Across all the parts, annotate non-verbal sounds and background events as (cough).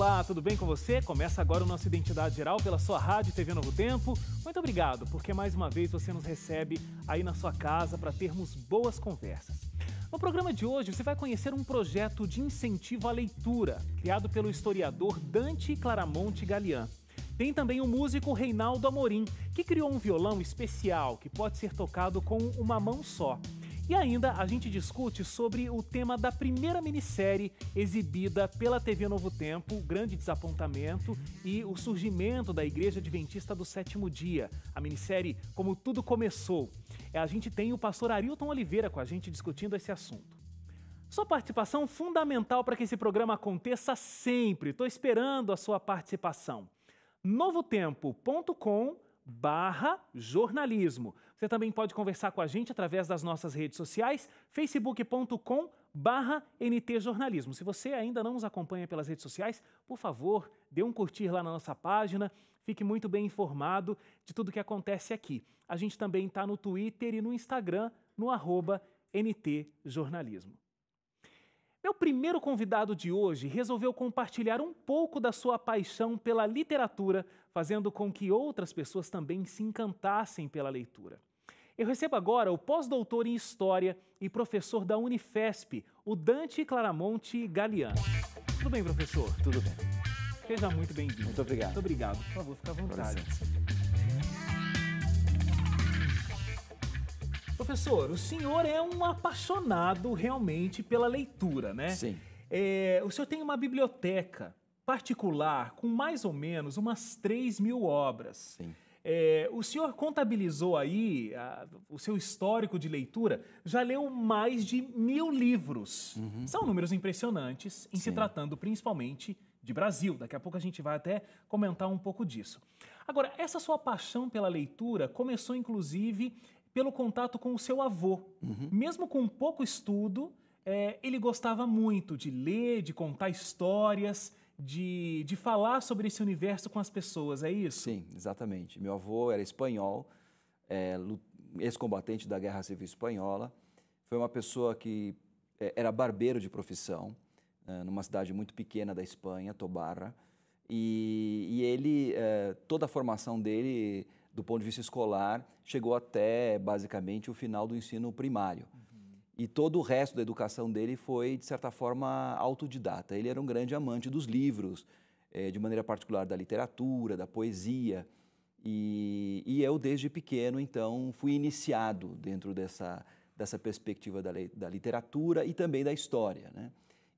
Olá, tudo bem com você? Começa agora o nosso Identidade Geral pela sua rádio TV Novo Tempo. Muito obrigado, porque mais uma vez você nos recebe aí na sua casa para termos boas conversas. No programa de hoje, você vai conhecer um projeto de incentivo à leitura, criado pelo historiador Dante Claramonte Galian. Tem também o músico Reinaldo Amorim, que criou um violão especial que pode ser tocado com uma mão só. E ainda a gente discute sobre o tema da primeira minissérie exibida pela TV Novo Tempo, Grande Desapontamento e o surgimento da Igreja Adventista do Sétimo Dia, a minissérie Como Tudo Começou. É, a gente tem o pastor Arilton Oliveira com a gente discutindo esse assunto. Sua participação fundamental para que esse programa aconteça sempre. Estou esperando a sua participação. novotempo.com barra jornalismo. Você também pode conversar com a gente através das nossas redes sociais, facebook.com barra ntjornalismo. Se você ainda não nos acompanha pelas redes sociais, por favor, dê um curtir lá na nossa página, fique muito bem informado de tudo que acontece aqui. A gente também está no Twitter e no Instagram, no arroba ntjornalismo. Meu primeiro convidado de hoje resolveu compartilhar um pouco da sua paixão pela literatura, fazendo com que outras pessoas também se encantassem pela leitura. Eu recebo agora o pós-doutor em História e professor da Unifesp, o Dante Claramonte Galeano. Tudo bem, professor? Tudo bem. Seja muito bem-vindo. Muito obrigado. Muito obrigado. Por favor, fica à vontade. Professor, o senhor é um apaixonado realmente pela leitura, né? Sim. É, o senhor tem uma biblioteca particular com mais ou menos umas 3 mil obras. Sim. É, o senhor contabilizou aí a, o seu histórico de leitura, já leu mais de mil livros. Uhum. São números impressionantes em Sim. se tratando principalmente de Brasil. Daqui a pouco a gente vai até comentar um pouco disso. Agora, essa sua paixão pela leitura começou inclusive pelo contato com o seu avô. Uhum. Mesmo com pouco estudo, é, ele gostava muito de ler, de contar histórias de, de falar sobre esse universo com as pessoas, é isso? Sim, exatamente. Meu avô era espanhol, é, ex-combatente da Guerra Civil Espanhola, foi uma pessoa que é, era barbeiro de profissão, é, numa cidade muito pequena da Espanha, Tobarra, e, e ele, é, toda a formação dele, do ponto de vista escolar, chegou até basicamente o final do ensino primário. E todo o resto da educação dele foi, de certa forma, autodidata. Ele era um grande amante dos livros, eh, de maneira particular da literatura, da poesia. E, e eu, desde pequeno, então, fui iniciado dentro dessa, dessa perspectiva da, da literatura e também da história. Né?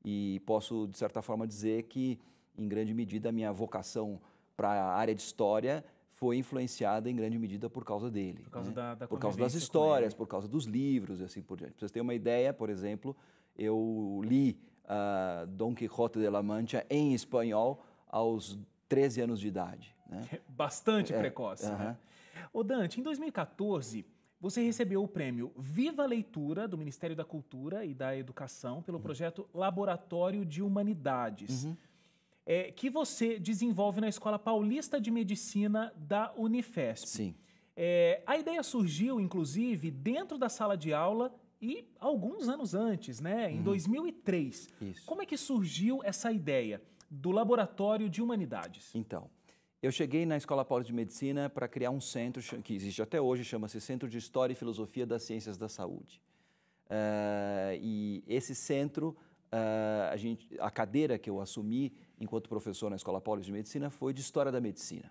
E posso, de certa forma, dizer que, em grande medida, a minha vocação para a área de história foi influenciada em grande medida por causa dele. Por causa, né? da, da por causa das histórias, por causa dos livros e assim por diante. Pra vocês terem uma ideia, por exemplo, eu li uh, ah, Dom Quixote de la Mancha em espanhol aos 13 anos de idade. Né? (laughs) Bastante é, precoce. Uh -huh. né? Ô Dante, em 2014, você recebeu o prêmio Viva Leitura do Ministério da Cultura e da Educação pelo uhum. projeto Laboratório de Humanidades. Uhum é, que você desenvolve na Escola Paulista de Medicina da Unifesp. Sim. É, a ideia surgiu, inclusive, dentro da sala de aula e alguns anos antes, né? Em uhum. 2003. Isso. Como é que surgiu essa ideia do Laboratório de Humanidades? Então, eu cheguei na Escola Paulista de Medicina para criar um centro que existe até hoje, chama-se Centro de História e Filosofia das Ciências da Saúde. Uh, e esse centro, uh, a, gente, a cadeira que eu assumi enquanto professor na Escola Paulista de Medicina, foi de História da Medicina.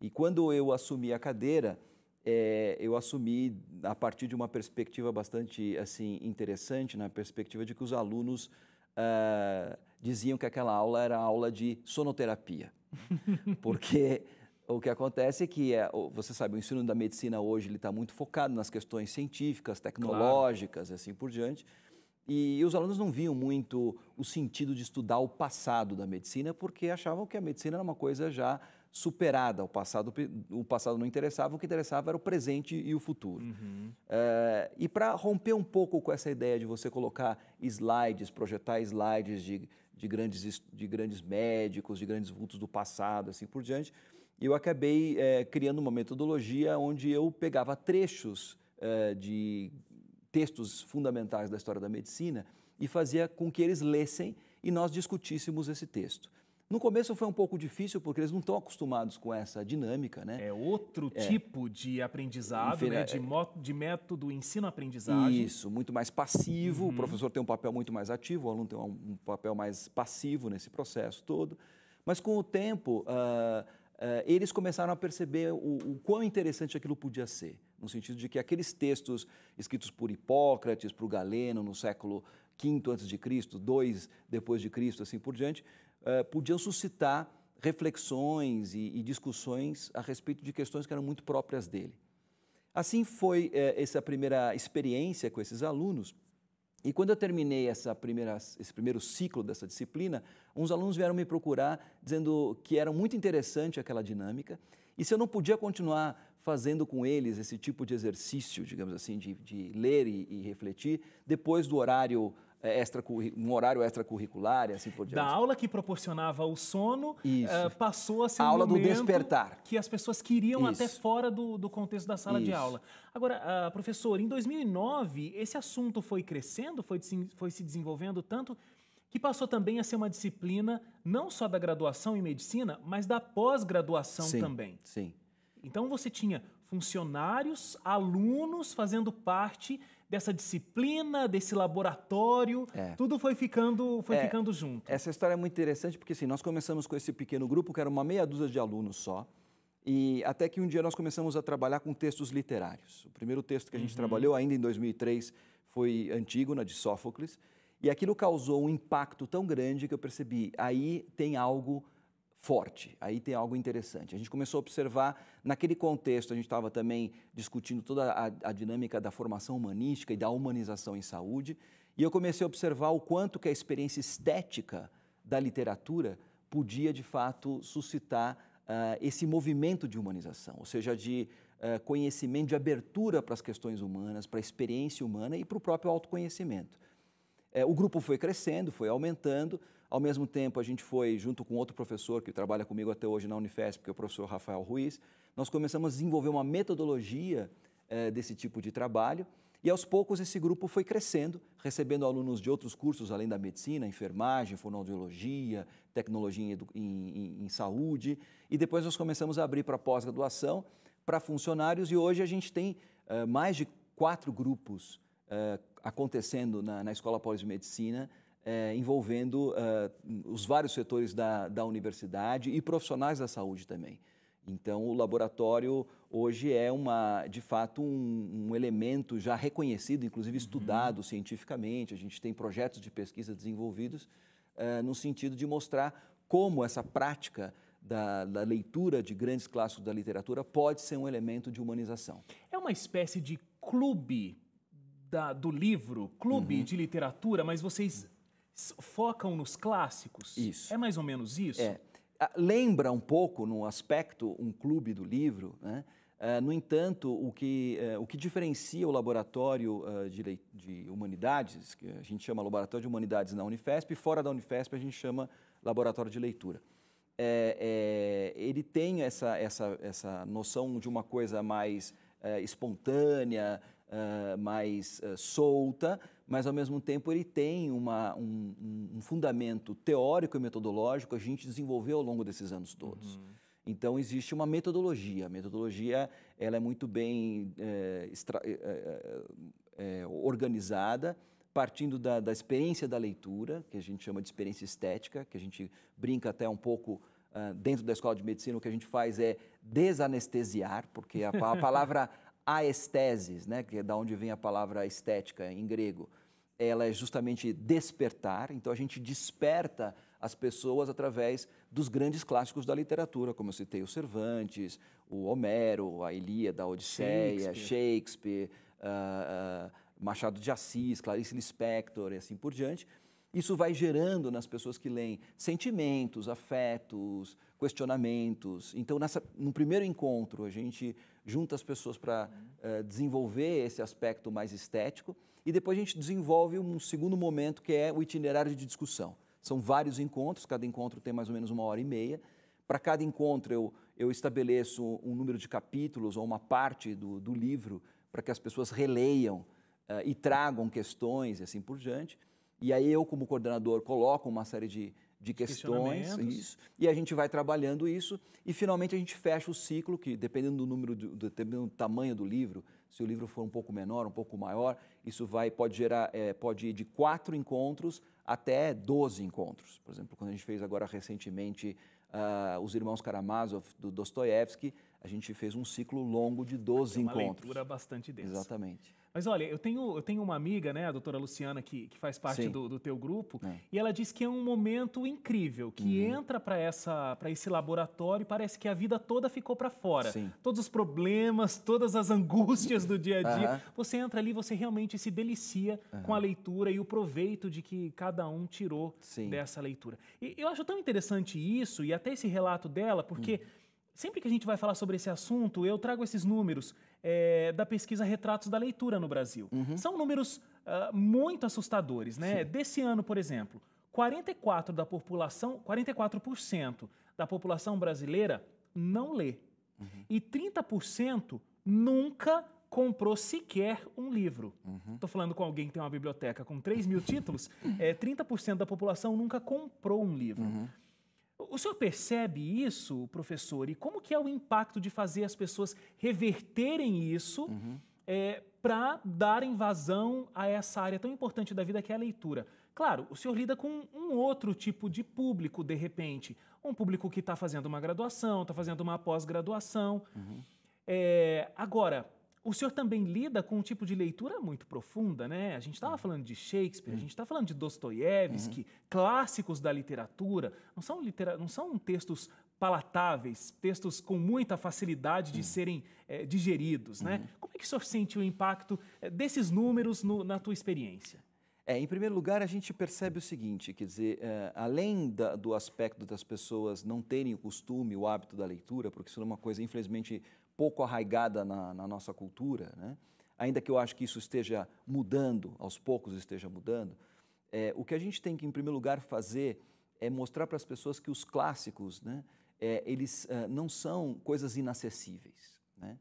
E quando eu assumi a cadeira, é, eu assumi a partir de uma perspectiva bastante assim interessante, na perspectiva de que os alunos uh, diziam que aquela aula era aula de sonoterapia, (laughs) porque o que acontece é que é, você sabe o ensino da medicina hoje ele está muito focado nas questões científicas, tecnológicas, claro. assim por diante. E os alunos não viam muito o sentido de estudar o passado da medicina, porque achavam que a medicina era uma coisa já superada. O passado, o passado não interessava, o que interessava era o presente e o futuro. Uhum. Eh, e para romper um pouco com essa ideia de você colocar slides, projetar slides de, de, grandes, de grandes médicos, de grandes vultos do passado, assim por diante, eu acabei é, criando uma metodologia onde eu pegava trechos eh, de textos fundamentais da história da medicina e fazia com que eles lessem e nós discutíssemos esse texto. No começo foi um pouco difícil porque eles não estão acostumados com essa dinâmica, né? É outro é. tipo de aprendizado, Enfim, né? É. de, é. de, método ensino-aprendizagem. Isso, muito mais passivo. Uhum. O professor tem um papel muito mais ativo, o aluno tem um papel mais passivo nesse processo todo. Mas com o tempo, uh, uh, eles começaram a perceber o, o quão interessante aquilo podia ser no sentido de que aqueles textos escritos por Hipócrates, por Galeno, no século V Cristo, 2 depois de Cristo, assim por diante, eh, podiam suscitar reflexões e, e, discussões a respeito de questões que eram muito próprias dele. Assim foi eh, essa primeira experiência com esses alunos. E quando eu terminei essa primeira, esse primeiro ciclo dessa disciplina, uns alunos vieram me procurar dizendo que era muito interessante aquela dinâmica e se eu não podia continuar fazendo com eles esse tipo de exercício, digamos assim, de, de ler e, e refletir, depois do horário eh, um horário extracurricular e assim por diante. Da aula que proporcionava o sono, uh, passou a ser a um aula do despertar. que as pessoas queriam Isso. até fora do, do contexto da sala Isso. de aula. Agora, uh, professor, em 2009, esse assunto foi crescendo, foi, foi se desenvolvendo tanto que passou também a ser uma disciplina não só da graduação em medicina, mas da pós-graduação também. Sim. Então você tinha funcionários, alunos fazendo parte dessa disciplina, desse laboratório, é. tudo foi ficando, foi é. ficando junto. Essa história é muito interessante porque assim, nós começamos com esse pequeno grupo que era uma meia dúzia de alunos só. E até que um dia nós começamos a trabalhar com textos literários. O primeiro texto que a gente uhum. trabalhou ainda em 2003 foi Antígona de Sófocles, e aquilo causou um impacto tão grande que eu percebi, aí tem algo forte. Aí tem algo interessante. A gente começou a observar, naquele contexto, a gente estava também discutindo toda a, a, dinâmica da formação humanística e da humanização em saúde, e eu comecei a observar o quanto que a experiência estética da literatura podia, de fato, suscitar uh, esse movimento de humanização, ou seja, de uh, conhecimento, de abertura para as questões humanas, para a experiência humana e para o próprio autoconhecimento. Uh, o grupo foi crescendo, foi aumentando, ao mesmo tempo, a gente foi, junto com outro professor que trabalha comigo até hoje na Unifesp, que é o professor Rafael Ruiz, nós começamos a desenvolver uma metodologia eh, desse tipo de trabalho. E aos poucos esse grupo foi crescendo, recebendo alunos de outros cursos além da medicina, enfermagem, fonoaudiologia, tecnologia em, em, em saúde. E depois nós começamos a abrir para pós-graduação, para funcionários, e hoje a gente tem eh, mais de quatro grupos eh, acontecendo na, na Escola Pós-Medicina é, envolvendo é, os vários setores da, da universidade e profissionais da saúde também. Então, o laboratório hoje é, uma, de fato, um, um elemento já reconhecido, inclusive uhum. estudado uhum. cientificamente. A gente tem projetos de pesquisa desenvolvidos é, no sentido de mostrar como essa prática da, da, leitura de grandes clássicos da literatura pode ser um elemento de humanização. É uma espécie de clube da, do livro, clube uhum. de literatura, mas vocês focam nos clássicos. Isso. É mais ou menos isso? É. Ah, lembra um pouco, no aspecto, um clube do livro, né? Uh, no entanto, o que, uh, o que diferencia o Laboratório uh, de, de, Humanidades, que a gente chama Laboratório de Humanidades na Unifesp, e fora da Unifesp a gente chama Laboratório de Leitura. É, é, ele tem essa, essa, essa noção de uma coisa mais eh, espontânea, mais eh, solta, mas ao mesmo tempo ele tem uma, um, um fundamento teórico e metodológico que a gente desenvolveu ao longo desses anos todos. Uhum. Então existe uma metodologia. A metodologia ela é muito bem é, extra, é, é, é, é organizada, partindo da, da, experiência da leitura, que a gente chama de experiência estética, que a gente brinca até um pouco uh, dentro da escola de medicina. O que a gente faz é desanestesiar, porque a, a palavra (laughs) aesthesis, né, que é da onde vem a palavra estética em grego, ela é justamente despertar, então a gente desperta as pessoas através dos grandes clássicos da literatura, como eu citei o Cervantes, o Homero, a Ilíada, a Odisseia, Shakespeare, Shakespeare uh, uh, Machado de Assis, Clarice Lispector e assim por diante. Isso vai gerando nas pessoas que leem sentimentos, afetos, questionamentos. Então, nessa, no primeiro encontro, a gente junta as pessoas para uh, uhum. eh, desenvolver esse aspecto mais estético. E depois a gente desenvolve um segundo momento que é o itinerário de discussão. São vários encontros, cada encontro tem mais ou menos uma hora e meia. Para cada encontro, eu, eu estabeleço um número de capítulos ou uma parte do, do livro para que as pessoas releiam uh, e tragam questões e assim por diante. E aí eu, como coordenador, coloco uma série de de questões, isso, e a gente vai trabalhando isso e finalmente a gente fecha o ciclo que dependendo do número do, dependendo do tamanho do livro, se o livro for um pouco menor, um pouco maior, isso vai pode gerar é, pode ir de quatro encontros até doze encontros. Por exemplo, quando a gente fez agora recentemente uh, os irmãos Karamazov do Dostoiévski, a gente fez um ciclo longo de 12 é encontros. Uma leitura bastante densa. Exatamente. Mas olha, eu tenho, eu tenho uma amiga, né, a doutora Luciana, que, que faz parte do, do, teu grupo, é. e ela diz que é um momento incrível, que uhum. entra para esse laboratório e parece que a vida toda ficou para fora. Sim. Todos os problemas, todas as angústias do dia a dia. Uhum. Você entra ali, você realmente se delicia uhum. com a leitura e o proveito de que cada um tirou Sim. dessa leitura. E eu acho tão interessante isso e até esse relato dela, porque uhum. Sempre que a gente vai falar sobre esse assunto, eu trago esses números é, da pesquisa Retratos da Leitura no Brasil. Uhum. São números uh, muito assustadores, né? Sim. Desse ano, por exemplo, 44 da população, 44% da população brasileira não lê. Uhum. E 30% nunca comprou sequer um livro. Estou uhum. falando com alguém que tem uma biblioteca com 3 mil títulos, (laughs) é, 30% da população nunca comprou um livro. Uhum. O senhor percebe isso, professor? E como que é o impacto de fazer as pessoas reverterem isso uhum. é, eh, para dar invasão a essa área tão importante da vida que é a leitura? Claro, o senhor lida com um outro tipo de público, de repente. Um público que está fazendo uma graduação, está fazendo uma pós-graduação. Uhum. É, agora, o senhor também lida com um tipo de leitura muito profunda, né? A gente estava hum. falando de Shakespeare, uhum. a hum. gente está falando de Dostoiévski, uhum. clássicos da literatura. Não são, litera não são textos palatáveis, textos com muita facilidade de uhum. serem é, digeridos, né? Uhum. Como é que o senhor sente o impacto eh, desses números no, na tua experiência? É, em primeiro lugar, a gente percebe o seguinte, quer dizer, é, além da, do aspecto das pessoas não terem o costume, o hábito da leitura, porque isso é uma coisa, infelizmente, pouco arraigada na, na nossa cultura, né? ainda que eu acho que isso esteja mudando, aos poucos esteja mudando, é, o que a gente tem que, em primeiro lugar, fazer é mostrar para as pessoas que os clássicos, né, é, eles é, não são coisas inacessíveis. Né?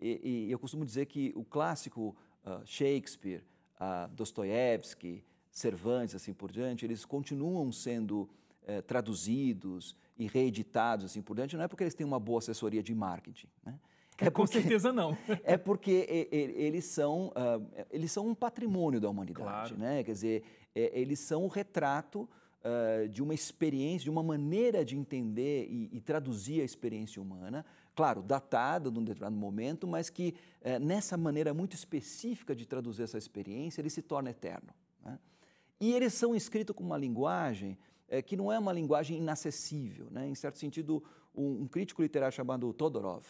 E, e, eu costumo dizer que o clássico uh, Shakespeare, uh, Dostoiévski, Cervantes, assim por diante, eles continuam sendo eh, traduzidos e reeditados, assim por diante, não é porque eles têm uma boa assessoria de marketing, né? É, é, (laughs) é porque, Com certeza não. É porque eles são, ah, eles são um patrimônio da humanidade, claro. né? Quer dizer, é, eles são o retrato ah, de uma experiência, de uma maneira de entender e, e traduzir a experiência humana, claro, datada de um determinado momento, mas que eh, nessa maneira muito específica de traduzir essa experiência, ele se torna eterno. Né? E eles são escritos com uma linguagem eh, que não é uma linguagem inacessível. Né? Em certo sentido, um, um crítico literário chamado Todorov,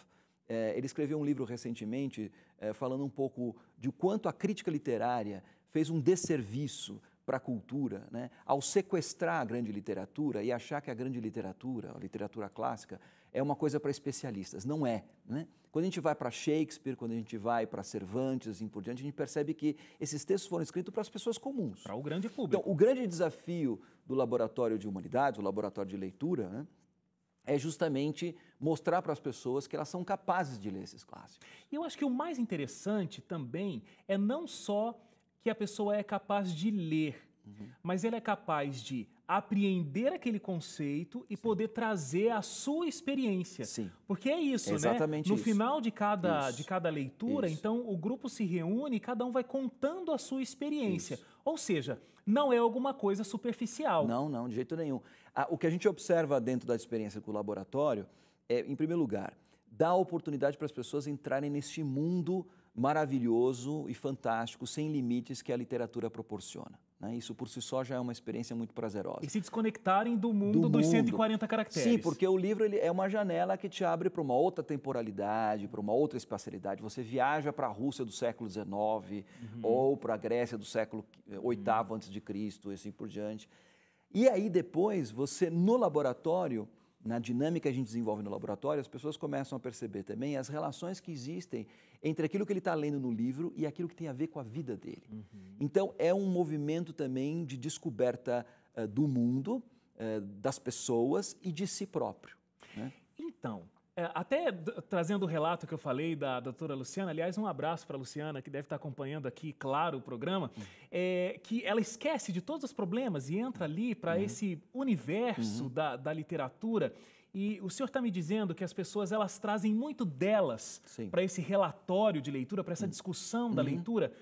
é, ele escreveu um livro recentemente é, falando um pouco de quanto a crítica literária fez um desserviço para a cultura, né? ao sequestrar a grande literatura e achar que a grande literatura, a literatura clássica, é uma coisa para especialistas. Não é. Né? Quando a gente vai para Shakespeare, quando a gente vai para Cervantes e por diante, a gente percebe que esses textos foram escritos para as pessoas comuns. Para o grande público. Então, o grande desafio do Laboratório de Humanidades, o Laboratório de Leitura, né? é justamente mostrar para as pessoas que elas são capazes de ler esses clássicos. E eu acho que o mais interessante também é não só que a pessoa é capaz de ler, uhum. mas ela é capaz de apreender aquele conceito e Sim. poder trazer a sua experiência. Sim. Porque é isso, né? Exatamente né? No isso. final de cada, de cada leitura, isso. então o grupo se reúne e cada um vai contando a sua experiência. Ou seja, não é alguma coisa superficial. Não, não, de jeito nenhum o que a gente observa dentro da experiência com o laboratório é, em primeiro lugar, dá oportunidade para as pessoas entrarem neste mundo maravilhoso e fantástico, sem limites que a literatura proporciona. Né? Isso por si só já é uma experiência muito prazerosa. E se desconectarem do mundo do dos mundo. 140 caracteres. Sim, porque o livro ele é uma janela que te abre para uma outra temporalidade, para uma outra espacialidade. Você viaja para a Rússia do século XIX uhum. ou para a Grécia do século eh, VIII uhum. antes de Cristo e assim por diante. E aí depois você no laboratório, na dinâmica que a gente desenvolve no laboratório, as pessoas começam a perceber também as relações que existem entre aquilo que ele está lendo no livro e aquilo que tem a ver com a vida dele. Uhum. Então é um movimento também de descoberta uh, do mundo, uh, das pessoas e de si próprio. Né? Então, é, até trazendo o relato que eu falei da doutora Luciana, aliás, um abraço para a Luciana, que deve estar tá acompanhando aqui, claro, o programa, uhum. é, que ela esquece de todos os problemas e entra ali para uhum. esse universo uhum. da, da literatura. E o senhor está me dizendo que as pessoas elas trazem muito delas para esse relatório de leitura, para essa hum. discussão da uhum. leitura.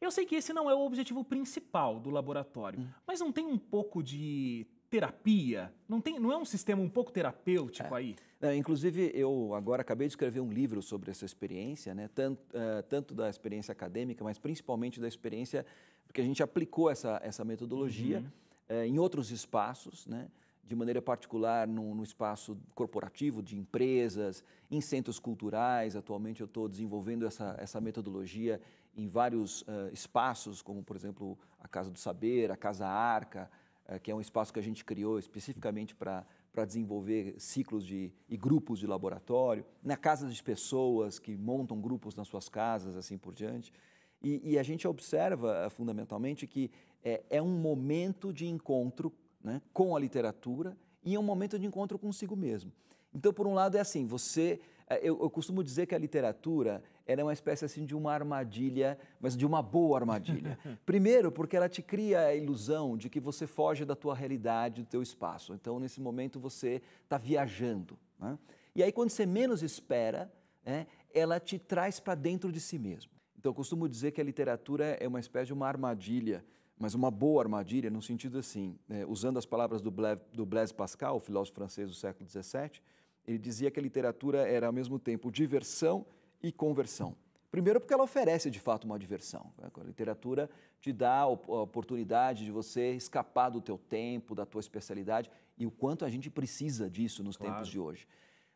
Eu sei que esse não é o objetivo principal do laboratório, hum. mas não tem um pouco de terapia? Não, tem, não é um sistema um pouco terapêutico é. aí? É, inclusive, eu agora acabei de escrever um livro sobre essa experiência, né? tanto, uh, eh, tanto da experiência acadêmica, mas principalmente da experiência, porque a gente aplicou essa, essa metodologia uhum. uh, em outros espaços, né? de maneira particular no, no, espaço corporativo de empresas, em centros culturais. Atualmente eu estou desenvolvendo essa, essa metodologia em vários uh, espaços, como por exemplo a Casa do Saber, a Casa Arca, eh, que é um espaço que a gente criou especificamente para para desenvolver ciclos de, e grupos de laboratório, na né, casa de pessoas que montam grupos nas suas casas, assim por diante. E, e a gente observa eh, fundamentalmente que é, é um momento de encontro né, com a literatura e é um momento de encontro consigo mesmo. Então, por um lado, é assim: você é, eu, eu costumo dizer que a literatura é uma espécie assim de uma armadilha, mas de uma boa armadilha. (laughs) Primeiro, porque ela te cria a ilusão de que você foge da tua realidade, do teu espaço. Então, nesse momento, você está viajando. Né? E aí, quando você menos espera, né, ela te traz para dentro de si mesmo. Então, eu costumo dizer que a literatura é uma espécie de uma armadilha, mas uma boa armadilha, no sentido assim, né, usando as palavras do Blaise, do Blaise Pascal, o filósofo francês do século XVII, ele dizia que a literatura era, ao mesmo tempo, diversão e conversão. Primeiro, porque ela oferece de fato uma diversão. A literatura te dá a oportunidade de você escapar do teu tempo, da tua especialidade e o quanto a gente precisa disso nos claro. tempos de hoje.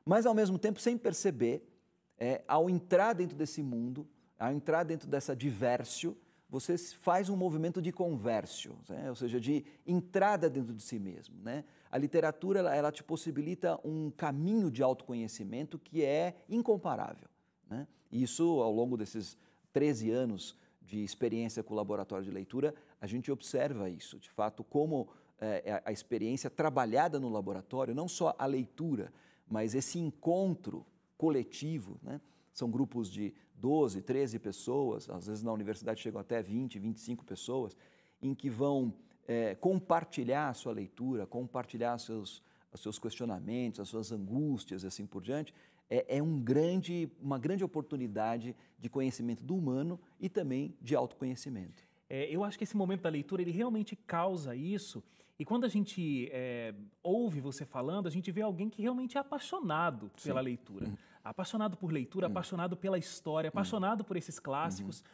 Mas, ao mesmo tempo, sem perceber, é, ao entrar dentro desse mundo, ao entrar dentro dessa diversão você faz um movimento de conversion, né? ou seja, de entrada dentro de si mesmo. Né? A literatura ela, ela, te possibilita um caminho de autoconhecimento que é incomparável. Né? isso, ao longo desses 13 anos de experiência com o laboratório de leitura, a gente observa isso, de fato, como é, a experiência trabalhada no laboratório, não só a leitura, mas esse encontro coletivo, né? são grupos de 12, 13 pessoas, às vezes na universidade chegam até 20, 25 pessoas, em que vão é, compartilhar a sua leitura, compartilhar seus, os seus questionamentos, as suas angústias e assim por diante, é, é um grande, uma grande oportunidade de conhecimento do humano e também de autoconhecimento. É, eu acho que esse momento da leitura ele realmente causa isso. E quando a gente é, ouve você falando, a gente vê alguém que realmente é apaixonado Sim. pela leitura. Uhum apaixonado por leitura, hum. apaixonado pela história, hum. apaixonado hum. por esses clássicos. Uhum.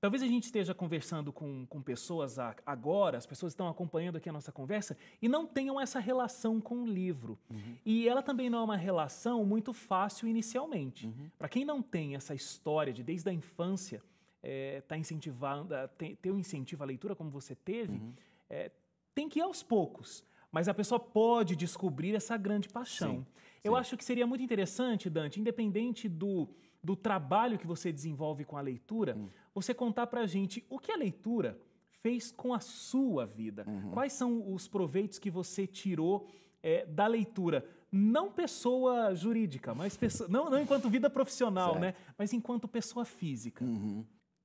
Talvez a gente esteja conversando com, com pessoas agora, as pessoas estão acompanhando aqui a nossa conversa e não tenham essa relação com o livro. Uhum. E ela também não é uma relação muito fácil inicialmente. Uhum. Para quem não tem essa história de desde a infância é, tá incentivando, ter, ter um incentivo à leitura como você teve, uhum. é, tem que ir aos poucos. Mas a pessoa pode descobrir essa grande paixão. Sim. Eu acho que seria muito interessante, Dante, independente do, do trabalho que você desenvolve com a leitura, hum. você contar a gente o que a leitura fez com a sua vida. Uhum. Quais são os proveitos que você tirou é, da leitura? Não pessoa jurídica, mas (laughs) pessoa, não, não enquanto vida profissional, né? Mas enquanto pessoa física. Uhum.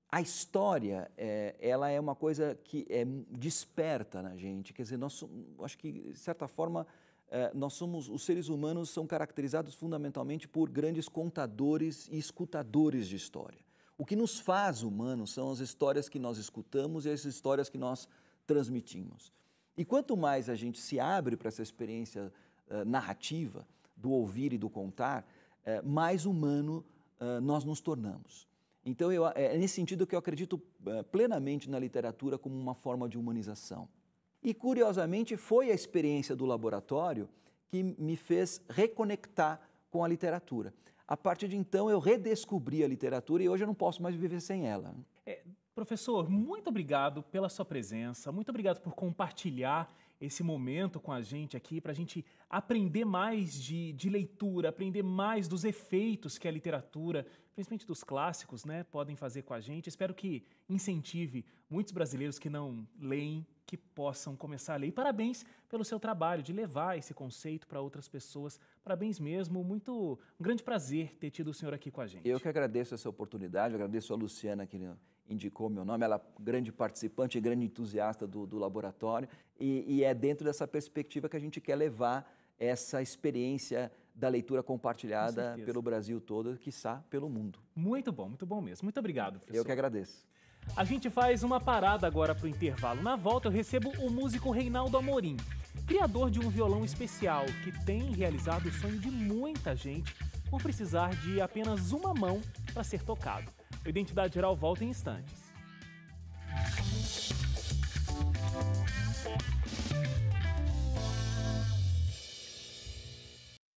A história, é, ela é uma coisa que é, desperta na gente. Quer dizer, nós, acho que, de certa forma, eh, nós somos, os seres humanos são caracterizados fundamentalmente por grandes contadores e escutadores de história. O que nos faz humanos são as histórias que nós escutamos e as histórias que nós transmitimos. E quanto mais a gente se abre para essa experiência uh, narrativa, do ouvir e do contar, uh, mais humano uh, nós nos tornamos. Então, eu, é nesse sentido que eu acredito plenamente na literatura como uma forma de humanização. E curiosamente foi a experiência do laboratório que me fez reconectar com a literatura. A partir de então eu redescobri a literatura e hoje eu não posso mais viver sem ela. É, professor, muito obrigado pela sua presença, muito obrigado por compartilhar esse momento com a gente aqui para a gente aprender mais de, de leitura, aprender mais dos efeitos que a literatura, principalmente dos clássicos, né, podem fazer com a gente. Espero que incentive muitos brasileiros que não leem que possam começar a ler. E parabéns pelo seu trabalho de levar esse conceito para outras pessoas. Parabéns mesmo, muito um grande prazer ter tido o senhor aqui com a gente. Eu que agradeço essa oportunidade, agradeço a Luciana que indicou meu nome, ela é grande participante e grande entusiasta do, do laboratório, e, e, é dentro dessa perspectiva que a gente quer levar essa experiência da leitura compartilhada pelo Brasil todo, quiçá pelo mundo. Muito bom, muito bom mesmo. Muito obrigado, professor. Eu que agradeço. A gente faz uma parada agora para o intervalo. Na volta eu recebo o músico Reinaldo Amorim, criador de um violão especial que tem realizado o sonho de muita gente por precisar de apenas uma mão para ser tocado. Identidade Geral volta em instantes.